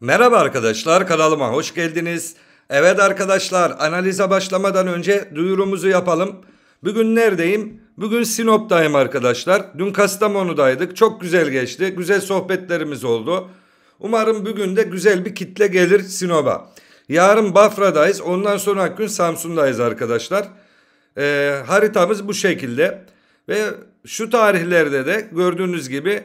Merhaba arkadaşlar kanalıma hoş geldiniz. Evet arkadaşlar analize başlamadan önce duyurumuzu yapalım. Bugün neredeyim? Bugün Sinop'tayım arkadaşlar. Dün Kastamonu'daydık. Çok güzel geçti. Güzel sohbetlerimiz oldu. Umarım bugün de güzel bir kitle gelir Sinop'a. Yarın Bafra'dayız. Ondan sonra gün Samsun'dayız arkadaşlar. Ee, haritamız bu şekilde. Ve şu tarihlerde de gördüğünüz gibi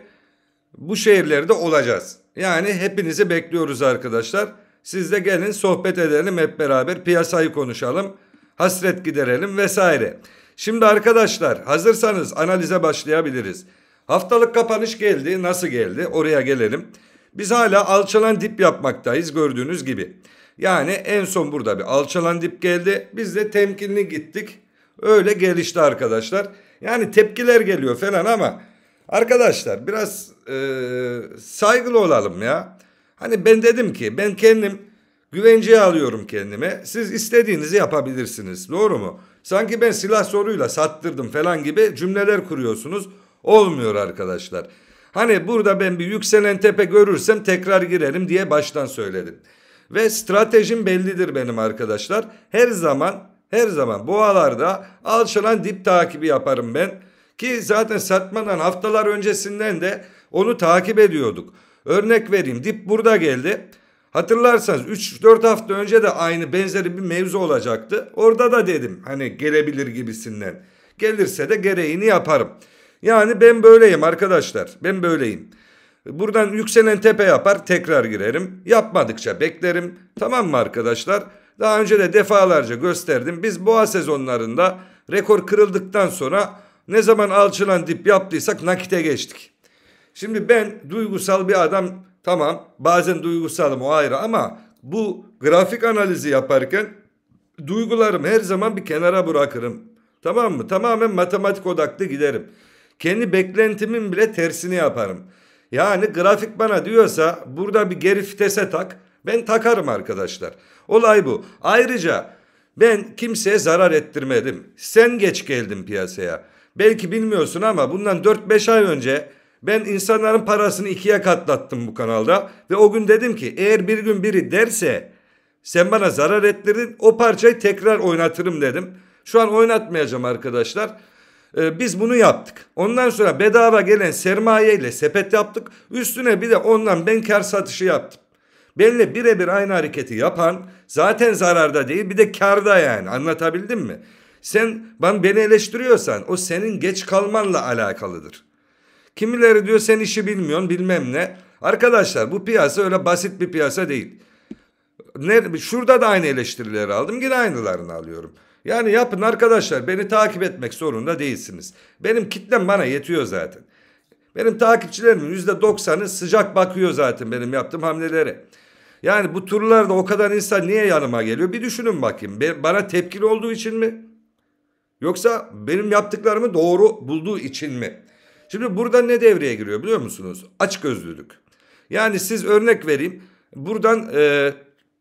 bu şehirlerde olacağız. Yani hepinizi bekliyoruz arkadaşlar. Siz de gelin sohbet edelim hep beraber piyasayı konuşalım. Hasret giderelim vesaire. Şimdi arkadaşlar hazırsanız analize başlayabiliriz. Haftalık kapanış geldi. Nasıl geldi? Oraya gelelim. Biz hala alçalan dip yapmaktayız gördüğünüz gibi. Yani en son burada bir alçalan dip geldi. Biz de temkinli gittik. Öyle gelişti arkadaşlar. Yani tepkiler geliyor falan ama Arkadaşlar biraz e, saygılı olalım ya. Hani ben dedim ki ben kendim güvenceye alıyorum kendime. Siz istediğinizi yapabilirsiniz. Doğru mu? Sanki ben silah soruyla sattırdım falan gibi cümleler kuruyorsunuz. Olmuyor arkadaşlar. Hani burada ben bir yükselen tepe görürsem tekrar girerim diye baştan söyledim. Ve stratejim bellidir benim arkadaşlar. Her zaman her zaman boğalarda alçalan dip takibi yaparım ben. Ki zaten satmadan haftalar öncesinden de onu takip ediyorduk. Örnek vereyim dip burada geldi. Hatırlarsanız 3-4 hafta önce de aynı benzeri bir mevzu olacaktı. Orada da dedim hani gelebilir gibisinden. Gelirse de gereğini yaparım. Yani ben böyleyim arkadaşlar. Ben böyleyim. Buradan yükselen tepe yapar tekrar girerim. Yapmadıkça beklerim. Tamam mı arkadaşlar? Daha önce de defalarca gösterdim. Biz boğa sezonlarında rekor kırıldıktan sonra ne zaman alçılan dip yaptıysak nakite geçtik. Şimdi ben duygusal bir adam tamam bazen duygusalım o ayrı ama bu grafik analizi yaparken duygularımı her zaman bir kenara bırakırım. Tamam mı? Tamamen matematik odaklı giderim. Kendi beklentimin bile tersini yaparım. Yani grafik bana diyorsa burada bir geri fitese tak. Ben takarım arkadaşlar. Olay bu. Ayrıca ben kimseye zarar ettirmedim. Sen geç geldin piyasaya. Belki bilmiyorsun ama bundan 4-5 ay önce ben insanların parasını ikiye katlattım bu kanalda. Ve o gün dedim ki eğer bir gün biri derse sen bana zarar ettirdin o parçayı tekrar oynatırım dedim. Şu an oynatmayacağım arkadaşlar. Ee, biz bunu yaptık. Ondan sonra bedava gelen sermayeyle sepet yaptık. Üstüne bir de ondan ben kar satışı yaptım. Benle birebir aynı hareketi yapan zaten zararda değil bir de karda yani anlatabildim mi? Sen ben beni eleştiriyorsan o senin geç kalmanla alakalıdır. Kimileri diyor sen işi bilmiyorsun bilmem ne. Arkadaşlar bu piyasa öyle basit bir piyasa değil. Ne, şurada da aynı eleştirileri aldım yine aynılarını alıyorum. Yani yapın arkadaşlar beni takip etmek zorunda değilsiniz. Benim kitlem bana yetiyor zaten. Benim takipçilerimin yüzde doksanı sıcak bakıyor zaten benim yaptığım hamlelere. Yani bu turlarda o kadar insan niye yanıma geliyor bir düşünün bakayım. Bana tepkili olduğu için mi? Yoksa benim yaptıklarımı doğru bulduğu için mi? Şimdi burada ne devreye giriyor biliyor musunuz? Açık Açgözlülük. Yani siz örnek vereyim. Buradan e,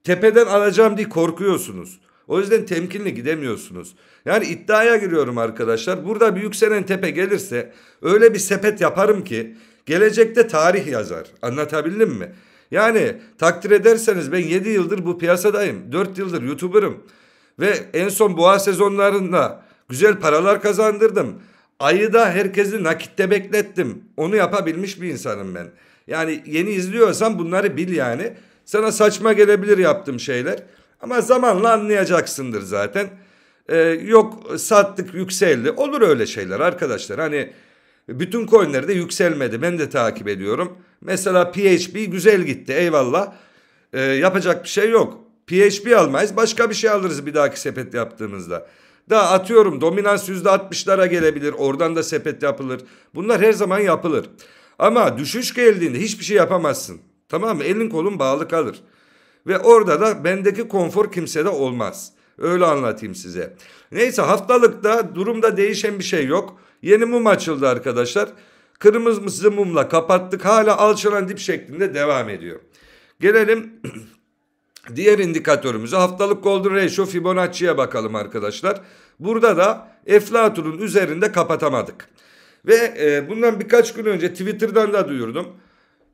tepeden alacağım diye korkuyorsunuz. O yüzden temkinli gidemiyorsunuz. Yani iddiaya giriyorum arkadaşlar. Burada bir yükselen tepe gelirse öyle bir sepet yaparım ki gelecekte tarih yazar. Anlatabildim mi? Yani takdir ederseniz ben 7 yıldır bu piyasadayım. 4 yıldır YouTuber'ım. Ve en son boğa sezonlarında Güzel paralar kazandırdım. Ayı da herkesi nakitte beklettim. Onu yapabilmiş bir insanım ben. Yani yeni izliyorsan bunları bil yani. Sana saçma gelebilir yaptığım şeyler. Ama zamanla anlayacaksındır zaten. Ee, yok sattık yükseldi. Olur öyle şeyler arkadaşlar. Hani bütün coinleri de yükselmedi. Ben de takip ediyorum. Mesela PHP güzel gitti eyvallah. Ee, yapacak bir şey yok. PHP almayız başka bir şey alırız bir dahaki sepet yaptığımızda. Daha atıyorum dominans %60'lara gelebilir. Oradan da sepet yapılır. Bunlar her zaman yapılır. Ama düşüş geldiğinde hiçbir şey yapamazsın. Tamam mı? Elin kolun bağlı kalır. Ve orada da bendeki konfor kimsede olmaz. Öyle anlatayım size. Neyse haftalıkta durumda değişen bir şey yok. Yeni mum açıldı arkadaşlar. Kırmızı mumla kapattık. Hala alçalan dip şeklinde devam ediyor. Gelelim Diğer indikatörümüze haftalık Golden Ratio Fibonacci'ye bakalım arkadaşlar. Burada da Eflatun'un üzerinde kapatamadık. Ve e, bundan birkaç gün önce Twitter'dan da duyurdum.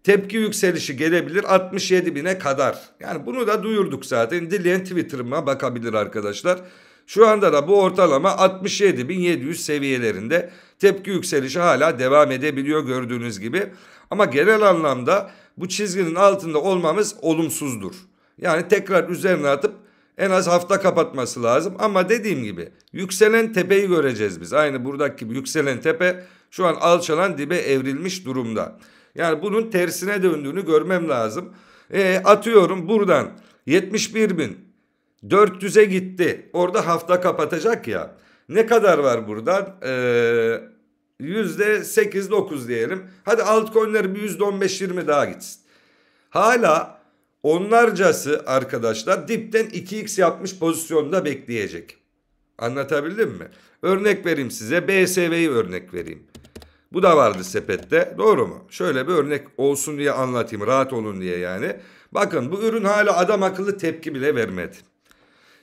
Tepki yükselişi gelebilir 67 bine kadar. Yani bunu da duyurduk zaten. Dileyen Twitter'ıma bakabilir arkadaşlar. Şu anda da bu ortalama 67.700 seviyelerinde tepki yükselişi hala devam edebiliyor gördüğünüz gibi. Ama genel anlamda bu çizginin altında olmamız olumsuzdur. Yani tekrar üzerine atıp en az hafta kapatması lazım. Ama dediğim gibi yükselen tepeyi göreceğiz biz. Aynı buradaki gibi yükselen tepe şu an alçalan dibe evrilmiş durumda. Yani bunun tersine döndüğünü görmem lazım. E, atıyorum buradan 71 bin 400'e gitti. Orada hafta kapatacak ya. Ne kadar var buradan? Ee, %8-9 diyelim. Hadi altcoin'ler bir %15-20 daha gitsin. Hala Onlarcası arkadaşlar dipten 2x yapmış pozisyonda bekleyecek. Anlatabildim mi? Örnek vereyim size. BSV'yi örnek vereyim. Bu da vardı sepette. Doğru mu? Şöyle bir örnek olsun diye anlatayım. Rahat olun diye yani. Bakın bu ürün hala adam akıllı tepki bile vermedi.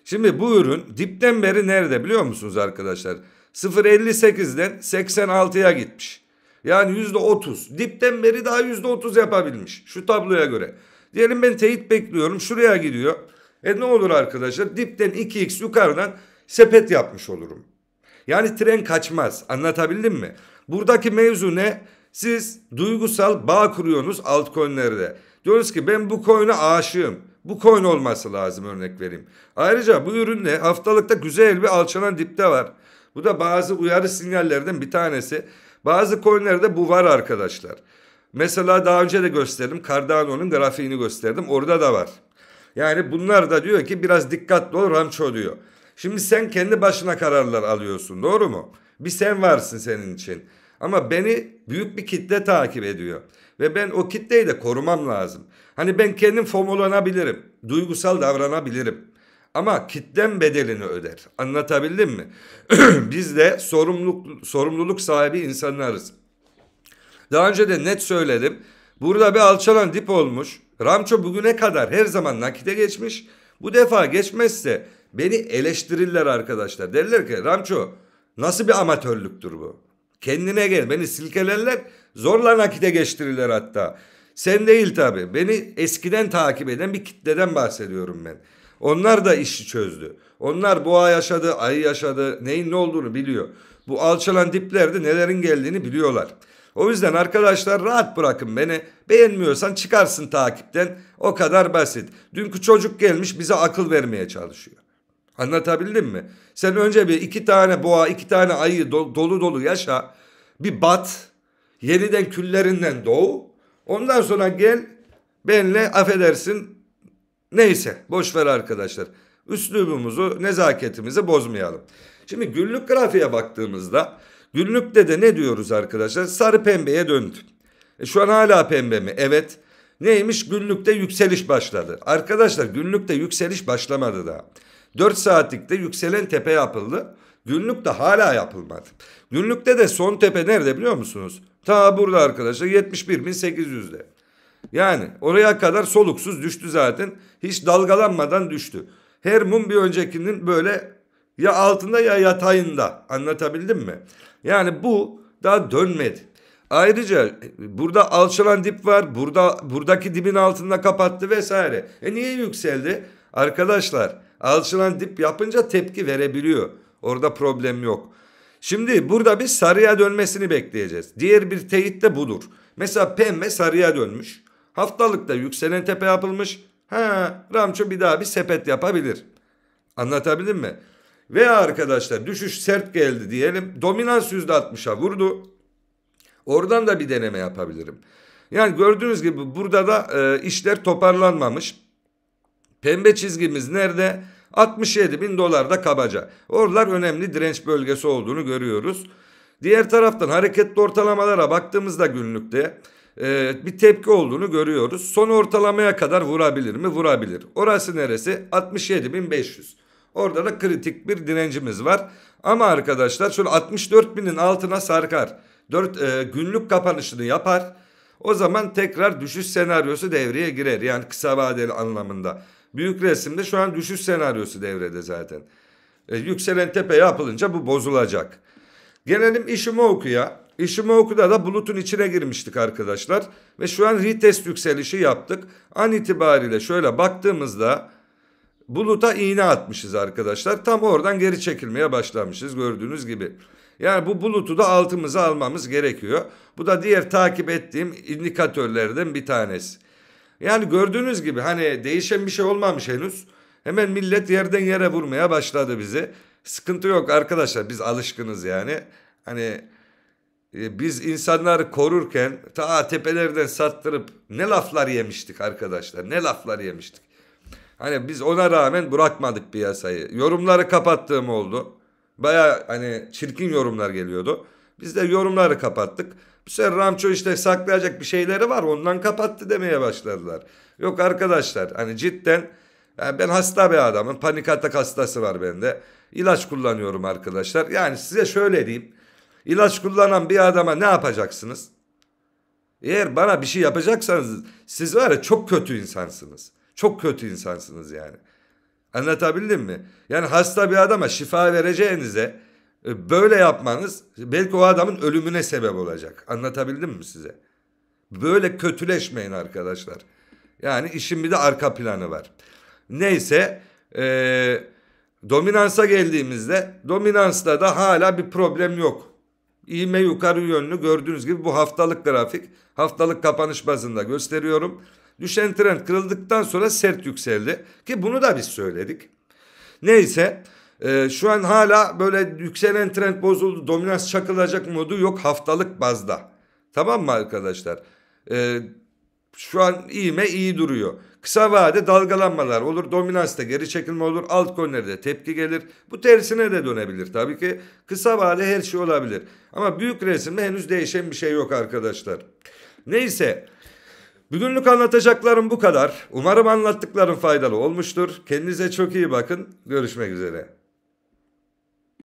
Şimdi bu ürün dipten beri nerede biliyor musunuz arkadaşlar? 0.58'den 86'ya gitmiş. Yani %30. Dipten beri daha %30 yapabilmiş. Şu tabloya göre. Diyelim ben teyit bekliyorum. Şuraya gidiyor. E ne olur arkadaşlar? Dipten 2x yukarıdan sepet yapmış olurum. Yani tren kaçmaz. Anlatabildim mi? Buradaki mevzu ne? Siz duygusal bağ kuruyorsunuz altcoin'lerde. Diyoruz ki ben bu coin'e aşığım. Bu coin olması lazım örnek vereyim. Ayrıca bu ürünle haftalıkta güzel bir alçalan dipte var. Bu da bazı uyarı sinyallerden bir tanesi. Bazı coin'lerde bu var arkadaşlar. Mesela daha önce de gösterdim. Cardano'nun grafiğini gösterdim. Orada da var. Yani bunlar da diyor ki biraz dikkatli ol ranço diyor. Şimdi sen kendi başına kararlar alıyorsun doğru mu? Bir sen varsın senin için. Ama beni büyük bir kitle takip ediyor. Ve ben o kitleyi de korumam lazım. Hani ben kendim fomolanabilirim. Duygusal davranabilirim. Ama kitlem bedelini öder. Anlatabildim mi? Biz de sorumluluk, sorumluluk sahibi insanlarız. Daha önce de net söyledim. Burada bir alçalan dip olmuş. Ramço bugüne kadar her zaman nakite geçmiş. Bu defa geçmezse beni eleştirirler arkadaşlar. Derler ki Ramço nasıl bir amatörlüktür bu? Kendine gel beni silkelerler zorla nakite geçtirirler hatta. Sen değil tabi beni eskiden takip eden bir kitleden bahsediyorum ben. Onlar da işi çözdü. Onlar boğa yaşadı, ayı yaşadı, neyin ne olduğunu biliyor. Bu alçalan diplerde nelerin geldiğini biliyorlar. O yüzden arkadaşlar rahat bırakın beni. Beğenmiyorsan çıkarsın takipten. O kadar basit. Dünkü çocuk gelmiş bize akıl vermeye çalışıyor. Anlatabildim mi? Sen önce bir iki tane boğa, iki tane ayı dolu dolu yaşa. Bir bat. Yeniden küllerinden doğu. Ondan sonra gel benle affedersin. Neyse boşver arkadaşlar. Üslubumuzu, nezaketimizi bozmayalım. Şimdi günlük grafiğe baktığımızda Günlükte de ne diyoruz arkadaşlar? Sarı pembeye döndü. E şu an hala pembe mi? Evet. Neymiş? Günlükte yükseliş başladı. Arkadaşlar günlükte yükseliş başlamadı da. 4 saatlikte yükselen tepe yapıldı. Günlükte hala yapılmadı. Günlükte de son tepe nerede biliyor musunuz? Ta burada arkadaşlar 71.800'de. Yani oraya kadar soluksuz düştü zaten. Hiç dalgalanmadan düştü. Her mum bir öncekinin böyle ya altında ya yatayında. Anlatabildim mi? Yani bu daha dönmedi. Ayrıca e, burada alçalan dip var. Burada buradaki dibin altında kapattı vesaire. E niye yükseldi? Arkadaşlar alçalan dip yapınca tepki verebiliyor. Orada problem yok. Şimdi burada bir sarıya dönmesini bekleyeceğiz. Diğer bir teyit de budur. Mesela pembe sarıya dönmüş. Haftalıkta yükselen tepe yapılmış. Ha, Ramço bir daha bir sepet yapabilir. Anlatabildim mi? Veya arkadaşlar düşüş sert geldi diyelim. Dominans %60'a vurdu. Oradan da bir deneme yapabilirim. Yani gördüğünüz gibi burada da e, işler toparlanmamış. Pembe çizgimiz nerede? 67 bin dolarda kabaca. Oralar önemli direnç bölgesi olduğunu görüyoruz. Diğer taraftan hareketli ortalamalara baktığımızda günlükte e, bir tepki olduğunu görüyoruz. Son ortalamaya kadar vurabilir mi? Vurabilir. Orası neresi? 67 bin 500. Orada da kritik bir direncimiz var. Ama arkadaşlar şöyle 64 binin altına sarkar. 4 e, günlük kapanışını yapar. O zaman tekrar düşüş senaryosu devreye girer. Yani kısa vadeli anlamında. Büyük resimde şu an düşüş senaryosu devrede zaten. E, yükselen tepe yapılınca bu bozulacak. Gelelim Ishimoku'ya. Ishimoku'da da bulutun içine girmiştik arkadaşlar. Ve şu an retest yükselişi yaptık. An itibariyle şöyle baktığımızda buluta iğne atmışız arkadaşlar. Tam oradan geri çekilmeye başlamışız gördüğünüz gibi. Yani bu bulutu da altımıza almamız gerekiyor. Bu da diğer takip ettiğim indikatörlerden bir tanesi. Yani gördüğünüz gibi hani değişen bir şey olmamış henüz. Hemen millet yerden yere vurmaya başladı bizi. Sıkıntı yok arkadaşlar biz alışkınız yani. Hani e, biz insanları korurken ta tepelerden sattırıp ne laflar yemiştik arkadaşlar ne laflar yemiştik. Hani biz ona rağmen bırakmadık piyasayı. Yorumları kapattığım oldu. Baya hani çirkin yorumlar geliyordu. Biz de yorumları kapattık. Bu sefer Ramço işte saklayacak bir şeyleri var ondan kapattı demeye başladılar. Yok arkadaşlar hani cidden yani ben hasta bir adamım. Panik atak hastası var bende. İlaç kullanıyorum arkadaşlar. Yani size şöyle diyeyim. İlaç kullanan bir adama ne yapacaksınız? Eğer bana bir şey yapacaksanız siz var ya çok kötü insansınız. Çok kötü insansınız yani. Anlatabildim mi? Yani hasta bir adama şifa vereceğinize e, böyle yapmanız belki o adamın ölümüne sebep olacak. Anlatabildim mi size? Böyle kötüleşmeyin arkadaşlar. Yani işin bir de arka planı var. Neyse e, dominansa geldiğimizde dominansta da hala bir problem yok. İğme yukarı yönlü gördüğünüz gibi bu haftalık grafik. Haftalık kapanış bazında gösteriyorum. Düşen trend kırıldıktan sonra sert yükseldi. Ki bunu da biz söyledik. Neyse e, şu an hala böyle yükselen trend bozuldu. Dominans çakılacak modu yok haftalık bazda. Tamam mı arkadaşlar? E, şu an iyi mi iyi duruyor. Kısa vade dalgalanmalar olur. Dominansta geri çekilme olur. alt konularda tepki gelir. Bu tersine de dönebilir tabii ki. Kısa vade her şey olabilir. Ama büyük resimde henüz değişen bir şey yok arkadaşlar. Neyse Bugünlük anlatacaklarım bu kadar. Umarım anlattıklarım faydalı olmuştur. Kendinize çok iyi bakın. Görüşmek üzere.